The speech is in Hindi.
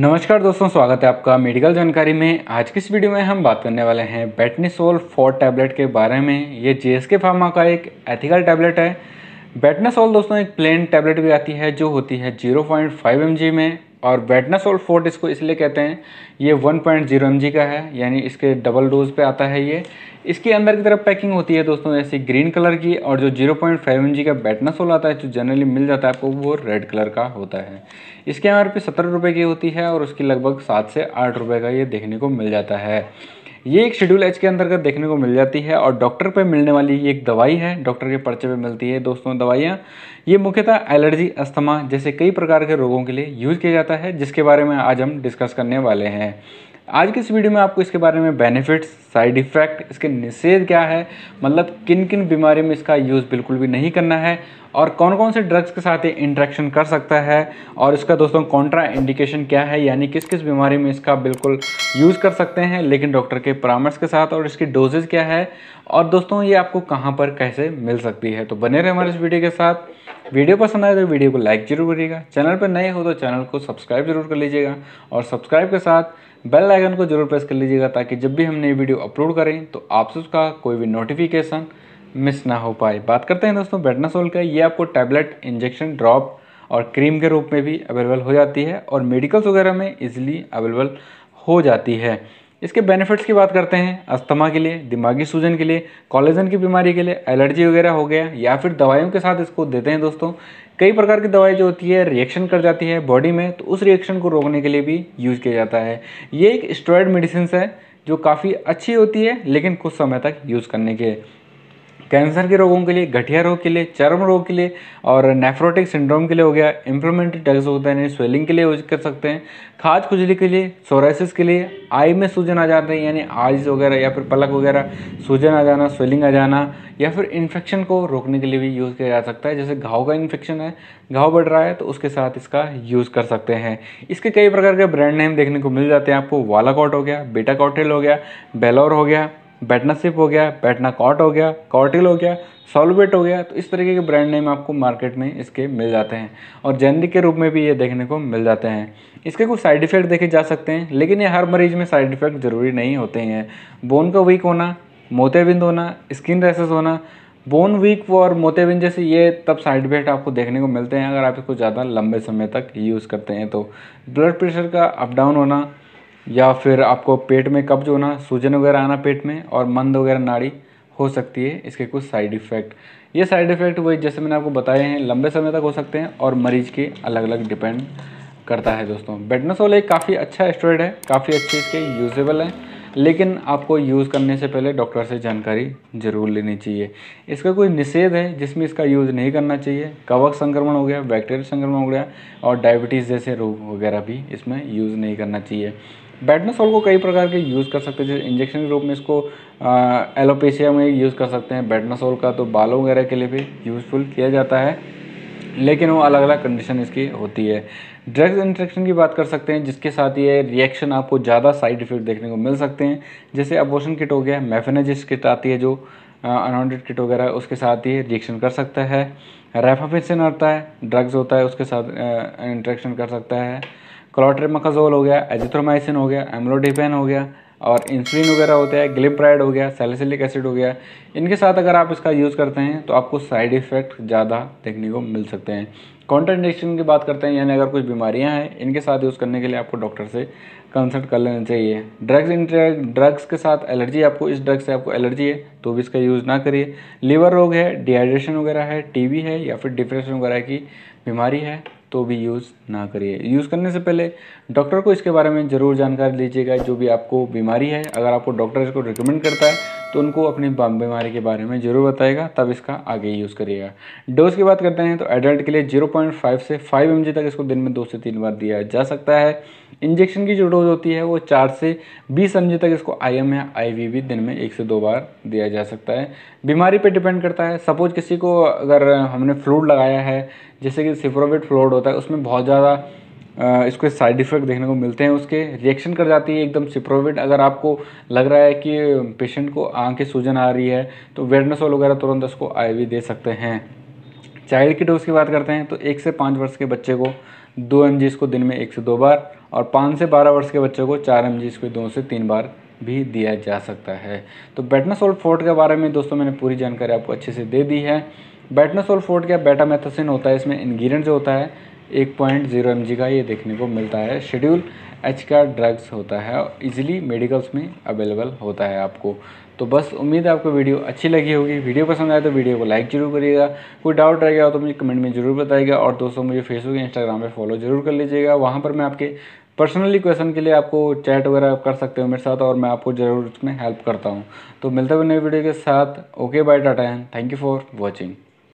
नमस्कार दोस्तों स्वागत है आपका मेडिकल जानकारी में आज की इस वीडियो में हम बात करने वाले हैं बैटनेसोल फोर टैबलेट के बारे में ये एस के फार्मा का एक एथिकल टैबलेट है बैटनेसोल दोस्तों एक प्लेन टैबलेट भी आती है जो होती है 0.5 पॉइंट में और ऑल फोर्ट इसको इसलिए कहते हैं ये 1.0 पॉइंट का है यानी इसके डबल डोज पे आता है ये इसके अंदर की तरफ पैकिंग होती है दोस्तों ऐसी ग्रीन कलर की और जो 0.5 पॉइंट का ऑल आता है जो जनरली मिल जाता है आपको वो रेड कलर का होता है इसके एम आर पी की होती है और उसकी लगभग सात से आठ रुपये का ये देखने को मिल जाता है ये एक शेड्यूल एच के अंतर्गत देखने को मिल जाती है और डॉक्टर पे मिलने वाली ये एक दवाई है डॉक्टर के पर्चे पे मिलती है दोस्तों दवाइयाँ ये मुख्यतः एलर्जी अस्थमा जैसे कई प्रकार के रोगों के लिए यूज़ किया जाता है जिसके बारे में आज हम डिस्कस करने वाले हैं आज की इस वीडियो में आपको इसके बारे में बेनिफिट्स साइड इफ़ेक्ट इसके निषेध क्या है मतलब किन किन बीमारी में इसका यूज़ बिल्कुल भी नहीं करना है और कौन कौन से ड्रग्स के साथ ये इंट्रैक्शन कर सकता है और इसका दोस्तों कॉन्ट्रा इंडिकेशन क्या है यानी किस किस बीमारी में इसका बिल्कुल यूज़ कर सकते हैं लेकिन डॉक्टर के परामर्श के साथ और इसकी डोजेज क्या है और दोस्तों ये आपको कहाँ पर कैसे मिल सकती है तो बने रहे हमारे इस वीडियो के साथ वीडियो पसंद आए तो वीडियो को लाइक जरूर करिएगा चैनल पर नए हो तो चैनल को सब्सक्राइब जरूर कर लीजिएगा और सब्सक्राइब के साथ बेल आइकन को जरूर प्रेस कर लीजिएगा ताकि जब भी हम नई वीडियो अपलोड करें तो आपसे उसका कोई भी नोटिफिकेशन मिस ना हो पाए बात करते हैं दोस्तों बेटनासोल का ये आपको टैबलेट इंजेक्शन ड्रॉप और क्रीम के रूप में भी अवेलेबल हो जाती है और मेडिकल्स वगैरह में इजीली अवेलेबल हो जाती है इसके बेनिफिट्स की बात करते हैं अस्थमा के लिए दिमागी सूजन के लिए कॉलेजन की बीमारी के लिए एलर्जी वगैरह हो गया या फिर दवाइयों के साथ इसको देते हैं दोस्तों कई प्रकार की दवाई जो होती है रिएक्शन कर जाती है बॉडी में तो उस रिएक्शन को रोकने के लिए भी यूज़ किया जाता है ये एक स्टोराइड मेडिसिन है जो काफ़ी अच्छी होती है लेकिन कुछ समय तक यूज़ करने के कैंसर के रोगों के लिए गठिया रोग के लिए चर्म रोग के लिए और नेफ्रोटिक सिंड्रोम के लिए हो गया इम्प्लोमेंट्री टक्स होते हैं यानी स्वेलिंग के लिए यूज कर सकते हैं खाद खुजली के लिए सोराइसिस के लिए आई में सूजन आ जाते हैं यानी आइज वगैरह या फिर पलक वगैरह सूजन आ जाना स्वेलिंग आ जाना या फिर इन्फेक्शन को रोकने के लिए भी यूज़ किया जा सकता है जैसे घाव का इन्फेक्शन है घाव बढ़ रहा है तो उसके साथ इसका यूज़ कर सकते हैं इसके कई प्रकार के ब्रांड नेम देखने को मिल जाते हैं आपको वालाकॉट हो गया बेटा कॉटेल हो गया बेलोर हो गया बैटना सिप हो गया बैटना कॉट हो गया कॉटिल हो गया सॉल्वेट हो गया तो इस तरीके के ब्रांड नेम आपको मार्केट में इसके मिल जाते हैं और जेनरिक के रूप में भी ये देखने को मिल जाते हैं इसके कुछ साइड इफ़ेक्ट देखे जा सकते हैं लेकिन ये हर मरीज में साइड इफ़ेक्ट ज़रूरी नहीं होते हैं बोन का वीक होना मोतेबिंद होना स्किन रेसेस होना बोन वीक और मोतेबिंद जैसे ये तब साइड इफेक्ट आपको देखने को मिलते हैं अगर आप इसको ज़्यादा लंबे समय तक यूज़ करते हैं तो ब्लड प्रेशर का अप डाउन होना या फिर आपको पेट में कब्ज होना सूजन वगैरह आना पेट में और मंद वगैरह नाड़ी हो सकती है इसके कुछ साइड इफ़ेक्ट ये साइड इफ़ेक्ट वही जैसे मैंने आपको बताए हैं लंबे समय तक हो सकते हैं और मरीज के अलग अलग डिपेंड करता है दोस्तों बेटनासोल एक काफ़ी अच्छा स्टोरेड है काफ़ी अच्छे इसके यूजेबल हैं लेकिन आपको यूज़ करने से पहले डॉक्टर से जानकारी जरूर लेनी चाहिए इसका कोई निषेध है जिसमें इसका यूज़ नहीं करना चाहिए कवक संक्रमण हो गया बैक्टीरियल संक्रमण हो गया और डायबिटीज़ जैसे रोग वगैरह भी इसमें यूज़ नहीं करना चाहिए बैडनासोल को कई प्रकार के यूज़ कर सकते हैं जैसे इंजेक्शन के रूप में इसको एलोपेशिया में यूज़ कर सकते हैं बैडनासोल का तो बालों वगैरह के लिए भी यूज़फुल किया जाता है लेकिन वो अलग अलग कंडीशन इसकी होती है ड्रग्स इंट्रेक्शन की बात कर सकते हैं जिसके साथ ये रिएक्शन आपको ज़्यादा साइड इफेक्ट देखने को मिल सकते हैं जैसे अबोशन किट हो गया मेफेनाजिस किट आती है जो अनवॉन्टेड किट वगैरह उसके साथ ही रिएक्शन कर सकता है रेफाफिसिन होता है ड्रग्स होता है उसके साथ इंट्रैक्शन कर सकता है क्लोट्रेमकाजोल हो गया एजिथ्रोमाइसिन हो गया एमलोडिपेन हो गया और इंसुलिन वगैरह होता है ग्लिप्राइड हो गया सेलिसिलिक एसिड हो गया इनके साथ अगर आप इसका यूज़ करते हैं तो आपको साइड इफ़ेक्ट ज़्यादा देखने को मिल सकते हैं कॉन्ट्रेडिक्शन की बात करते हैं यानी अगर कुछ बीमारियां हैं इनके साथ यूज़ करने के लिए आपको डॉक्टर से कंसल्ट कर लेना चाहिए ड्रग्स इन ड्रग्स के साथ एलर्जी आपको इस ड्रग से आपको एलर्जी है तो भी इसका यूज़ ना करिए लीवर रोग है डिहाइड्रेशन वगैरह है टीबी है या फिर डिप्रेशन वगैरह की बीमारी है तो भी यूज़ ना करिए यूज़ करने से पहले डॉक्टर को इसके बारे में ज़रूर जानकारी लीजिएगा जो भी आपको बीमारी है अगर आपको डॉक्टर इसको रिकमेंड करता है तो उनको अपनी बीमारी के बारे में ज़रूर बताएगा तब इसका आगे यूज़ करिएगा डोज की बात करते हैं तो एडल्ट के लिए 0.5 से 5 एम तक इसको दिन में दो से तीन बार दिया जा सकता है इंजेक्शन की जो डोज होती है वो चार से बीस एम तक इसको आई या आई भी दिन में एक से दो बार दिया जा सकता है बीमारी पर डिपेंड करता है सपोज किसी को अगर हमने फ्लूड लगाया है जैसे कि सिप्रोवेट फ्लूड होता है उसमें बहुत ज़्यादा इसके साइड इफ़ेक्ट देखने को मिलते हैं उसके रिएक्शन कर जाती है एकदम सिप्रोविड अगर आपको लग रहा है कि पेशेंट को आंखें सूजन आ रही है तो ऑल वगैरह तुरंत उसको आईवी दे सकते हैं चाइल्ड की डोज की बात करते हैं तो एक से पाँच वर्ष के बच्चे को दो एम को दिन में एक से दो बार और पाँच से बारह वर्ष के बच्चे को चार एम इसको दो से तीन बार भी दिया जा सकता है तो बेटनासोल फोर्ट के बारे में दोस्तों मैंने पूरी जानकारी आपको अच्छे से दे दी है बैटनासोल फोर्ट क्या बेटामेथसिन होता है इसमें इन्ग्रीडियंट जो होता है एक पॉइंट जीरो एम का ये देखने को मिलता है शेड्यूल एच का ड्रग्स होता है इजीली मेडिकल्स में अवेलेबल होता है आपको तो बस उम्मीद है आपको वीडियो अच्छी लगी होगी वीडियो पसंद आए तो वीडियो को लाइक जरूर करिएगा कोई डाउट रह गया तो मुझे कमेंट में जरूर बताइएगा और दोस्तों मुझे फेसबुक या इंस्टाग्राम पर फॉलो जरूर कर लीजिएगा वहाँ पर मैं आपके पर्सनली क्वेश्चन के लिए आपको चैट वगैरह कर सकते हो मेरे साथ और मैं आपको ज़रूर उसमें हेल्प करता हूँ तो मिलते हुए नई वीडियो के साथ okay bye tata thank you for watching